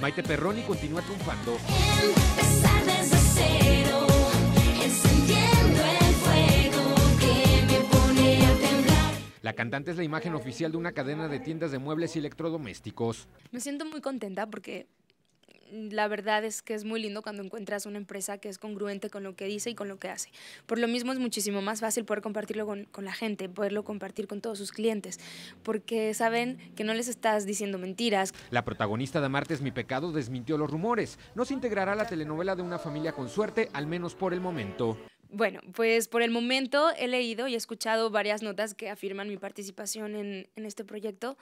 Maite Perroni continúa triunfando. La cantante es la imagen oficial de una cadena de tiendas de muebles y electrodomésticos. Me siento muy contenta porque la verdad es que es muy lindo cuando encuentras una empresa que es congruente con lo que dice y con lo que hace. Por lo mismo es muchísimo más fácil poder compartirlo con, la gente, poderlo compartir con todos sus clientes, porque saben que no les estás diciendo mentiras. La protagonista de Martes Mi Pecado desmintió los rumores. No se integrará a la telenovela de una familia con suerte, al menos por el momento. Bueno, pues por el momento he leído y escuchado varias notas que afirman mi participación en, en este proyecto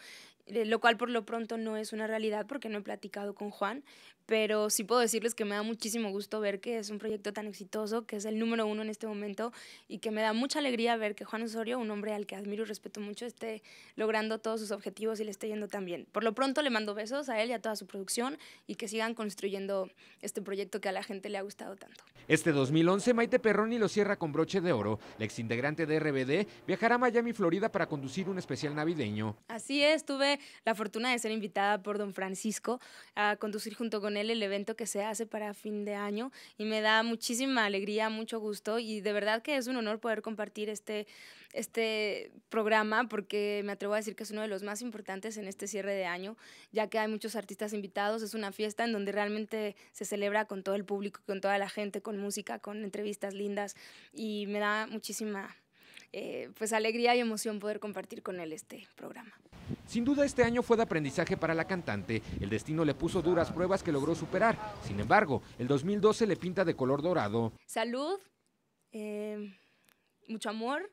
eh, lo cual por lo pronto no es una realidad porque no he platicado con Juan, pero sí puedo decirles que me da muchísimo gusto ver que es un proyecto tan exitoso, que es el número uno en este momento y que me da mucha alegría ver que Juan Osorio, un hombre al que admiro y respeto mucho, esté logrando todos sus objetivos y le esté yendo tan bien. Por lo pronto le mando besos a él y a toda su producción y que sigan construyendo este proyecto que a la gente le ha gustado tanto. Este 2011 Maite Perroni lo cierra con broche de oro. La exintegrante de RBD viajará a Miami, Florida para conducir un especial navideño. Así es, tuve la fortuna de ser invitada por don Francisco a conducir junto con él el evento que se hace para fin de año y me da muchísima alegría, mucho gusto y de verdad que es un honor poder compartir este, este, programa porque me atrevo a decir que es uno de los más importantes en este cierre de año, ya que hay muchos artistas invitados, es una fiesta en donde realmente se celebra con todo el público, con toda la gente, con música, con entrevistas lindas y me da muchísima eh, pues alegría y emoción poder compartir con él este programa. Sin duda este año fue de aprendizaje para la cantante. El destino le puso duras pruebas que logró superar. Sin embargo, el 2012 le pinta de color dorado. Salud, eh, mucho amor,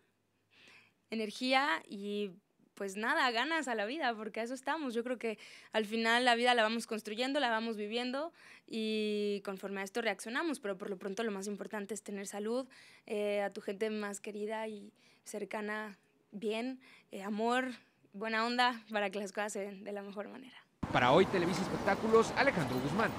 energía y pues nada, ganas a la vida, porque a eso estamos. Yo creo que al final la vida la vamos construyendo, la vamos viviendo y conforme a esto reaccionamos, pero por lo pronto lo más importante es tener salud, eh, a tu gente más querida y cercana, bien, eh, amor, buena onda para que las cosas se den de la mejor manera. Para hoy Televisa Espectáculos, Alejandro Guzmán.